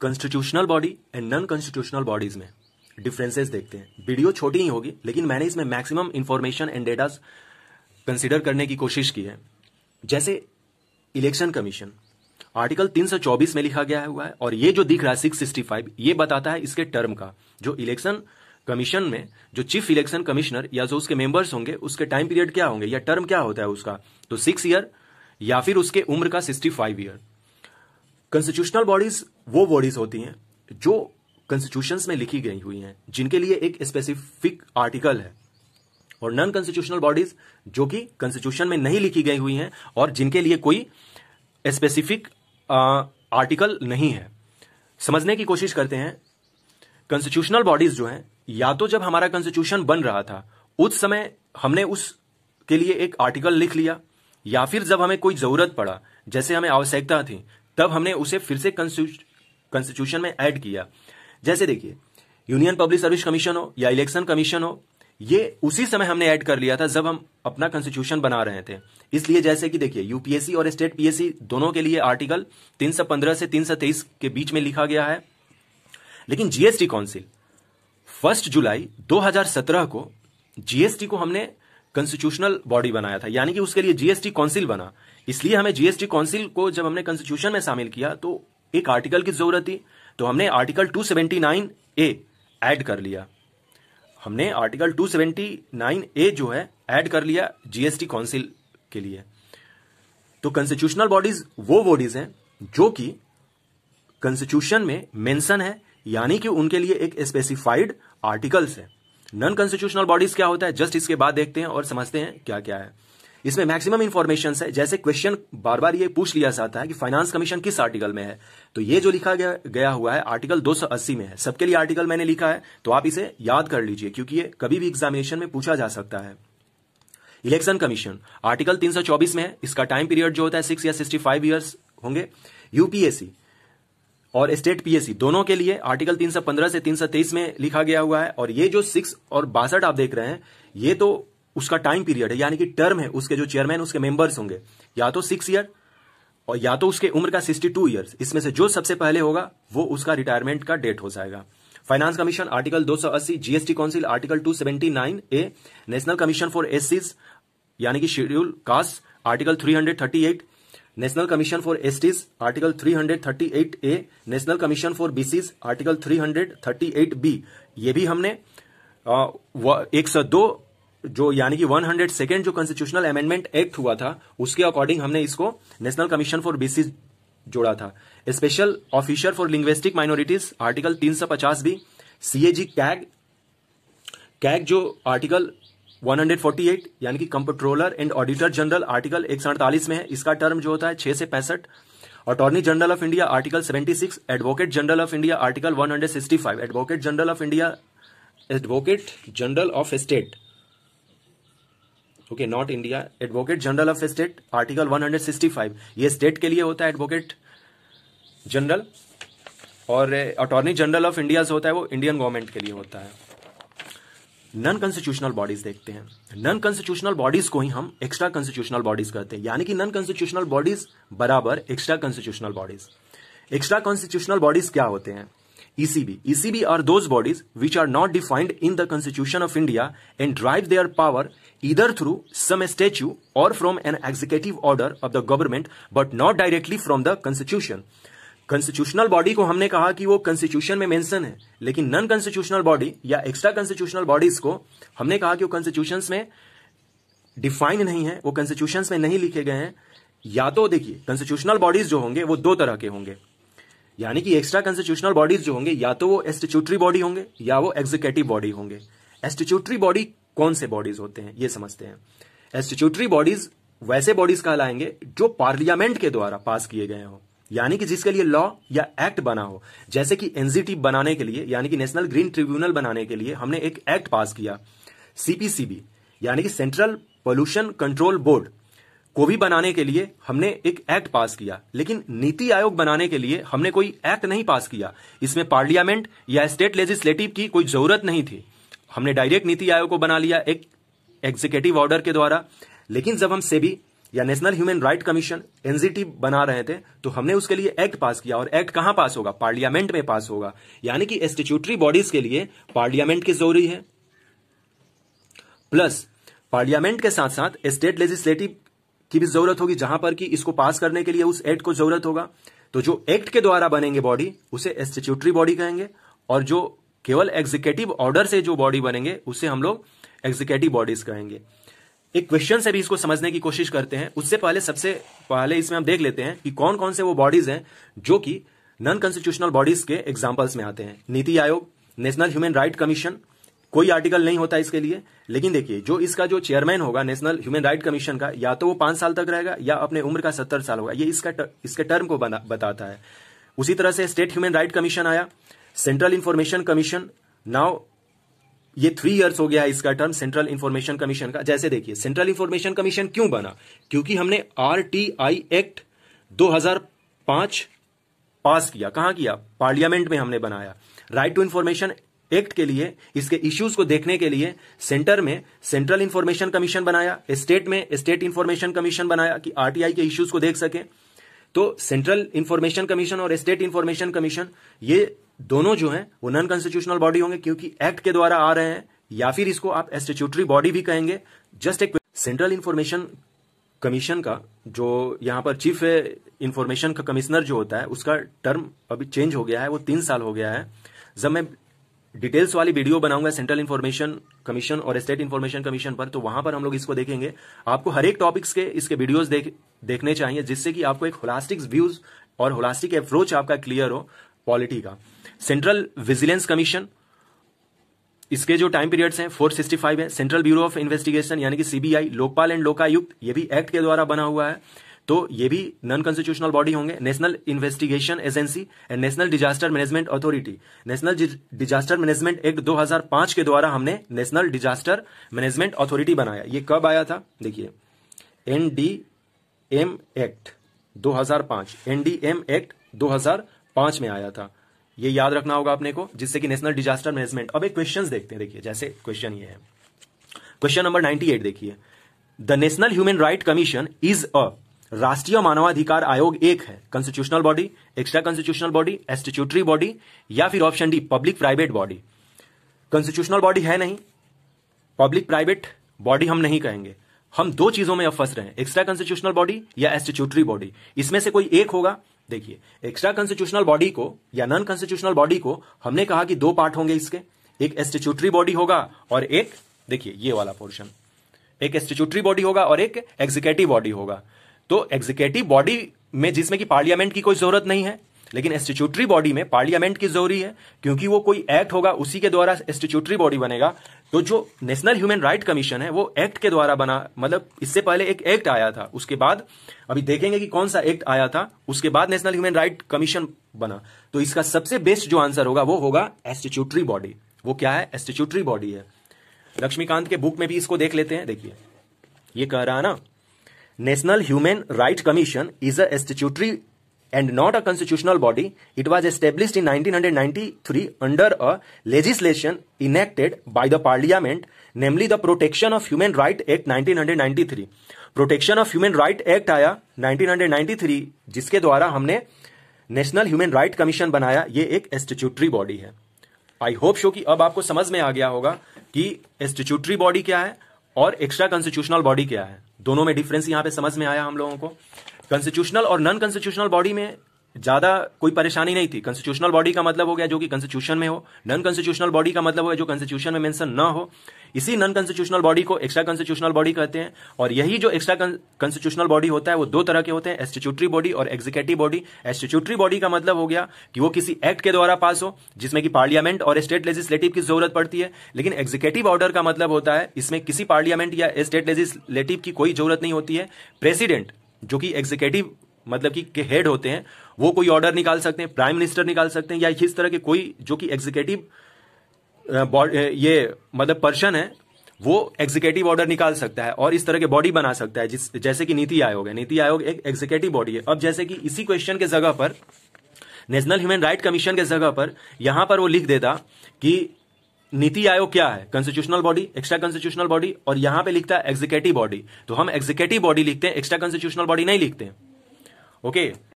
Constitutional body and non constitutional bodies में differences देखते हैं वीडियो छोटी ही होगी लेकिन मैंने इसमें maximum information and data consider करने की कोशिश की है जैसे इलेक्शन कमीशन आर्टिकल 324 में लिखा गया हुआ है और ये जो दिख रहा है 665 ये बताता है इसके टर्म का जो इलेक्शन कमीशन में जो चीफ इलेक्शन कमिश्नर या जो उसके मेंबर्स होंगे उसके टाइम पीरियड क्या होंगे या टर्म क्या होता है उसका तो सिक्स ईयर या फिर उसके उम्र का sixty five year constitutional bodies वो बॉडीज होती हैं जो कॉन्स्टिट्यूशन में लिखी गई हुई हैं जिनके लिए एक स्पेसिफिक आर्टिकल है और नॉन कॉन्स्टिट्यूशनल बॉडीज जो कि कॉन्स्टिट्यूशन में नहीं लिखी गई हुई हैं और जिनके लिए कोई स्पेसिफिक आर्टिकल नहीं है समझने की कोशिश करते हैं कॉन्स्टिट्यूशनल बॉडीज जो हैं या तो जब हमारा कॉन्स्टिट्यूशन बन रहा था उस समय हमने उसके लिए एक आर्टिकल लिख लिया या फिर जब हमें कोई जरूरत पड़ा जैसे हमें आवश्यकता थी तब हमने उसे फिर से कॉन्स्टिट्यूशन में ऐड किया जैसे देखिए यूनियन पब्लिक सर्विस कमीशन हो या इलेक्शन कमीशन हो ये उसी समय हमने ऐड कर लिया था जब हम अपना कॉन्स्टिट्यूशन बना रहे थे इसलिए जैसे कि देखिए यूपीएससी और स्टेट पीएससी दोनों के लिए आर्टिकल 315 से 323 के बीच में लिखा गया है लेकिन जीएसटी काउंसिल फर्स्ट जुलाई 2017 को जीएसटी को हमने कॉन्स्टिट्यूशनल बॉडी बनाया था यानी कि उसके लिए जीएसटी काउंसिल बना इसलिए हमें जीएसटी काउंसिल को जब हमने कॉन्स्टिट्यूशन में शामिल किया तो एक आर्टिकल की जरूरत थी तो हमने आर्टिकल 279 ए ऐड कर लिया हमने आर्टिकल 279 ए जो है ऐड कर लिया जीएसटी काउंसिल के लिए तो कॉन्स्टिट्यूशनल बॉडीज वो बॉडीज हैं जो कि कॉन्स्टिट्यूशन में मेंशन है यानी कि उनके लिए एक स्पेसिफाइड आर्टिकल्स है नॉन कॉन्स्टिट्यूशनल बॉडीज क्या होता है जस्ट इसके बाद देखते हैं और समझते हैं क्या क्या है इसमें मैक्सिमम इन्फॉर्मेशन है जैसे क्वेश्चन बार बार ये पूछ लिया जाता है कि फाइनेंस कमीशन किस आर्टिकल में है तो ये जो लिखा गया, गया हुआ है आर्टिकल 280 में है सबके लिए आर्टिकल मैंने लिखा है तो आप इसे याद कर लीजिए क्योंकि ये कभी भी एग्जामिनेशन में पूछा जा सकता है इलेक्शन कमीशन आर्टिकल 324 में है इसका टाइम पीरियड जो होता है सिक्स या सिक्सटी फाइव होंगे यूपीएससी और स्टेट पीएससी दोनों के लिए आर्टिकल 315 से 323 में लिखा गया हुआ है और ये जो सिक्स और बासठ आप देख रहे हैं ये तो उसका टाइम पीरियड है यानी कि टर्म है उसके जो चेयरमैन उसके मेंबर्स होंगे या तो सिक्स ईयर और या तो उसके उम्र का सिक्सटी टू ईयर इसमें से जो सबसे पहले होगा वो उसका रिटायरमेंट का डेट हो जाएगा finance commission article 280 GST council article 279 A national commission for एससीज यानी कि schedule caste article 338 national commission for STs article 338 A national commission for BCs article 338 B ये भी हमने एक सौ दो जो यानी कि 100 सेकेंड जो कॉन्स्टिट्यूशनल अमेंडमेंट एक्ट हुआ था उसके अकॉर्डिंग हमने इसको नेशनल कमीशन फॉर बीसी जोड़ा था special officer for linguistic minorities article 350 भी सीएजी कैग कैग जो आर्टिकल 148 यानी कि comptroller and auditor general article एक में है इसका टर्म जो होता है छह से पैंसठ attorney general of India article 76 advocate general of India article 165 advocate general of India advocate general of state okay not India advocate general of state article 165 ये स्टेट के लिए होता है एडवोकेट जनरल और अटॉर्नी जनरल ऑफ इंडिया होता है वो इंडियन गवर्नमेंट के लिए होता है नॉन कॉन्स्टिट्यूशनल बॉडीज देखते हैं नॉन कॉन्स्टिट्यूशनल बॉडीज को ही हम एक्स्ट्रा कॉन्स्टिट्यूशनल बॉडीज कहते हैं यानी कि नॉन कॉन्स्टिट्यूशनल बॉडीज बराबर extra constitutional bodies extra constitutional bodies क्या होते हैं ECB. ECB are those bodies which are not defined in the Constitution of India and drive their power either through some statute or from an executive order of the government but not directly from the Constitution. Constitutional body को हमने कहा कि वो constitution में mention है लेकिन non constitutional body या extra constitutional bodies को हमने कहा कि वो कंस्टिट्यूशन में डिफाइन नहीं है वो कंस्टिट्यूशन में नहीं लिखे गए हैं या तो देखिए कंस्टिट्यूशनल बॉडीज जो होंगे वो दो तरह के होंगे यानी कि एक्स्ट्रा कंस्टिट्यूशनल बॉडीज जो होंगे या तो वो एस्टिट्यूटरी बॉडी होंगे या वो एग्जीक्यूटिव बॉडी होंगे एस्टिट्यूटरी बॉडी कौन से बॉडीज होते हैं ये समझते हैं एस्टिट्यूटरी बॉडीज वैसे बॉडीज कहलाएंगे जो पार्लियामेंट के द्वारा पास किए गए हो यानी कि जिसके लिए लॉ या एक्ट बना हो जैसे कि एनजीटी बनाने के लिए यानी कि नेशनल ग्रीन ट्रिब्यूनल बनाने के लिए हमने एक एक्ट पास किया सीपीसीबी यानी कि सेंट्रल पोल्यूशन कंट्रोल बोर्ड को भी बनाने के लिए हमने एक एक्ट पास किया लेकिन नीति आयोग बनाने के लिए हमने कोई एक्ट नहीं पास किया इसमें पार्लियामेंट या स्टेट लेजिस्लेटिव की कोई जरूरत नहीं थी हमने डायरेक्ट नीति आयोग को बना लिया एक एग्जीक्यूटिव ऑर्डर के द्वारा लेकिन जब हम सेबी या national human right commission NGT बना रहे थे तो हमने उसके लिए एक्ट पास किया और एक्ट कहां पास होगा पार्लियामेंट में पास होगा यानी कि एस्टिट्यूटरी बॉडीज के लिए पार्लियामेंट की जरूरी है प्लस पार्लियामेंट के साथ साथ स्टेट लेजिस्लेटिव की भी जरूरत होगी जहां पर कि इसको पास करने के लिए उस एक्ट को जरूरत होगा तो जो एक्ट के द्वारा बनेंगे बॉडी उसे एस्टिट्यूटरी बॉडी कहेंगे और जो केवल एग्जीक्यूटिव ऑर्डर से जो बॉडी बनेंगे उसे हम लोग एग्जीक्यूटिव बॉडीज कहेंगे एक क्वेश्चन से भी इसको समझने की कोशिश करते हैं उससे पहले सबसे पहले इसमें हम देख लेते हैं कि कौन कौन से वो बॉडीज हैं जो कि नॉन कॉन्स्टिट्यूशनल बॉडीज के एग्जाम्पल्स में आते हैं NITI Aayog national human right commission कोई आर्टिकल नहीं होता इसके लिए लेकिन देखिए जो इसका जो चेयरमैन होगा नेशनल ह्यूमन राइट कमीशन का या तो वो पांच साल तक रहेगा या अपने उम्र का सत्तर साल होगा ये इसका तर, इसके टर्म को बताता है उसी तरह से स्टेट ह्यूमन राइट कमीशन आया सेंट्रल इन्फॉर्मेशन कमीशन नाउ ये थ्री इयर्स हो गया है इसका टर्म सेंट्रल इन्फॉर्मेशन कमीशन का जैसे देखिए सेंट्रल इन्फॉर्मेशन कमीशन क्यों बना क्योंकि हमने आर एक्ट दो पास किया कहा किया पार्लियामेंट में हमने बनाया राइट टू इन्फॉर्मेशन एक्ट के लिए इसके इश्यूज को देखने के लिए सेंटर में सेंट्रल इंफॉर्मेशन कमीशन बनाया स्टेट में स्टेट इंफॉर्मेशन कमीशन बनाया कि आरटीआई के इश्यूज को देख सके तो सेंट्रल इंफॉर्मेशन कमीशन और स्टेट इंफॉर्मेशन कमीशन ये दोनों जो हैं वो नॉन कॉन्स्टिट्यूशनल बॉडी होंगे क्योंकि एक्ट के द्वारा आ रहे हैं या फिर इसको आप एस्टिट्यूटरी बॉडी भी कहेंगे जस्ट एक सेंट्रल इंफॉर्मेशन कमीशन का जो यहां पर चीफ इंफॉर्मेशन का कमिश्नर जो होता है उसका टर्म अभी चेंज हो गया है वो तीन साल हो गया है जब मैं डिटेल्स वाली वीडियो बनाऊंगा सेंट्रल इन्फॉर्मेशन कमीशन और स्टेट इन्फॉर्मेशन कमीशन पर तो वहां पर हम लोग इसको देखेंगे आपको हर एक टॉपिक्स के इसके वीडियोस देख देखने चाहिए जिससे कि आपको एक होलास्टिक व्यूज और होलास्टिक अप्रोच आपका क्लियर हो पॉलिटी का सेंट्रल विजिलेंस कमीशन इसके जो टाइम पीरियड्स हैं 465 है सेंट्रल ब्यूरो ऑफ इन्वेस्टिगेशन यानी कि सीबीआई लोकपाल एंड लोकायुक्त ये भी एक्ट के द्वारा बना हुआ है तो ये भी नॉन कॉन्स्टिट्यूशनल बॉडी होंगे national investigation agency and national disaster management authority national disaster management act 2005 के द्वारा हमने नेशनल डिजास्टर मैनेजमेंट अथॉरिटी बनाया ये कब आया था देखिए एनडीएम एक्ट 2005 एनडीएम एक्ट 2005 में आया था ये याद रखना होगा अपने को जिससे कि नेशनल डिजास्टर मैनेजमेंट अब एक क्वेश्चन देखते हैं देखिए जैसे क्वेश्चन ये है क्वेश्चन नंबर नाइनटी देखिए the national human right commission is a राष्ट्रीय मानवाधिकार आयोग एक है constitutional body extra constitutional body statutory body या फिर option D public private body constitutional body है नहीं पब्लिक प्राइवेट बॉडी हम नहीं कहेंगे हम दो चीजों में अब फंस रहे हैं एक्स्ट्रा कॉन्स्टिट्यूशनल बॉडी या एस्टिट्यूटरी बॉडी इसमें से कोई एक होगा देखिए एक्स्ट्रा कॉन्स्टिट्यूशनल बॉडी को या नॉन कॉन्स्टिट्यूशनल बॉडी को हमने कहा कि दो पार्ट होंगे इसके एक एस्टिट्यूटरी बॉडी होगा और एक देखिए ये वाला पोर्शन एक एस्टिट्यूटरी बॉडी होगा और एक एग्जीक्यूटिव बॉडी होगा तो एग्जीक्यूटिव बॉडी में जिसमें कि पार्लियामेंट की कोई जरूरत नहीं है लेकिन एस्टिट्यूटरी बॉडी में पार्लियामेंट की जरूरी है क्योंकि वो कोई एक्ट होगा उसी के द्वारा एस्टिट्यूटरी बॉडी बनेगा तो जो नेशनल ह्यूमन राइट कमीशन है वो एक्ट के द्वारा बना मतलब इससे पहले एक एक्ट आया था उसके बाद अभी देखेंगे कि कौन सा एक्ट आया था उसके बाद नेशनल ह्यूमन राइट कमीशन बना तो इसका सबसे बेस्ट जो आंसर होगा वो होगा एस्टिट्यूटरी बॉडी वो क्या है एस्टिट्यूटरी बॉडी है लक्ष्मीकांत के बुक में भी इसको देख लेते हैं देखिए ये कह रहा है ना National Human Rights Commission is a statutory and not a constitutional body. It was established in 1993 under a legislation enacted by the parliament, namely the Protection of Human Rights Act 1993. Protection of human right act आया 1993 जिसके द्वारा हमने national human right commission बनाया ये एक एस्टिट्यूटरी body है I hope show कि अब आपको समझ में आ गया होगा कि एस्टिट्यूटरी बॉडी क्या है और एक्स्ट्रा कॉन्स्टिट्यूशनल बॉडी क्या है दोनों में डिफरेंस यहां पे समझ में आया हम लोगों को कंस्टिट्यूशनल और नॉन कंस्टिट्यूशनल बॉडी में ज्यादा कोई परेशानी नहीं थी कॉन्स्टिट्यूशनल बॉडी का मतलब हो गया जो कि कॉन्स्टिट्यूशन में हो नॉन कॉन्स्टिट्यूशनल बॉडी का मतलब हो जो कॉन्स्टिट्यूशन में मेंशन ना हो इसी नॉन कॉन्स्टिट्यूशनल बॉडी को एक्स्ट्रा कॉन्स्टिट्यूशनल बॉडी कहते हैं और यही जो एक्स्ट्रा कॉन्स्टिट्यूशनल बॉडी होता है वो दो तरह के होते हैं एस्टिट्यूटरी बॉडी और एग्जीक्यूटिव बॉडी एस्टिट्यूटरी बॉडी का मतलब हो गया कि वो किसी एक्ट के द्वारा पास हो जिसमें कि पार्लियामेंट और स्टेट लेजिस्लेटिव की जरूरत पड़ती है लेकिन एग्जीक्यूटिव ऑर्डर का मतलब होता है इसमें किसी पार्लियामेंट या स्टेट लेजिस्लेटिव की कोई जरूरत नहीं होती है प्रेसिडेंट जो कि एग्जीक्यूटिव मतलब कि हेड होते हैं वो कोई ऑर्डर निकाल सकते हैं प्राइम मिनिस्टर निकाल सकते हैं या इस तरह के कोई जो कि एग्जीक्यूटिव ये मतलब पर्सन है वो एग्जीक्यूटिव ऑर्डर निकाल सकता है और इस तरह के बॉडी बना सकता है जिस जैसे कि नीति आयोग है नीति आयोग एक एग्जीक्यूटिव बॉडी है अब जैसे कि इसी क्वेश्चन के जगह पर नेशनल ह्यूमन राइट कमीशन के जगह पर यहां पर वो लिख देता कि नीति आयोग क्या है constitutional body extra constitutional body और यहां पे लिखता है एग्जीक्यूटिव बॉडी तो हम एग्जीक्यूटिव बॉडी लिखते हैं एक्स्ट्रा कॉन्स्टिट्यूशनल बॉडी नहीं लिखते ओके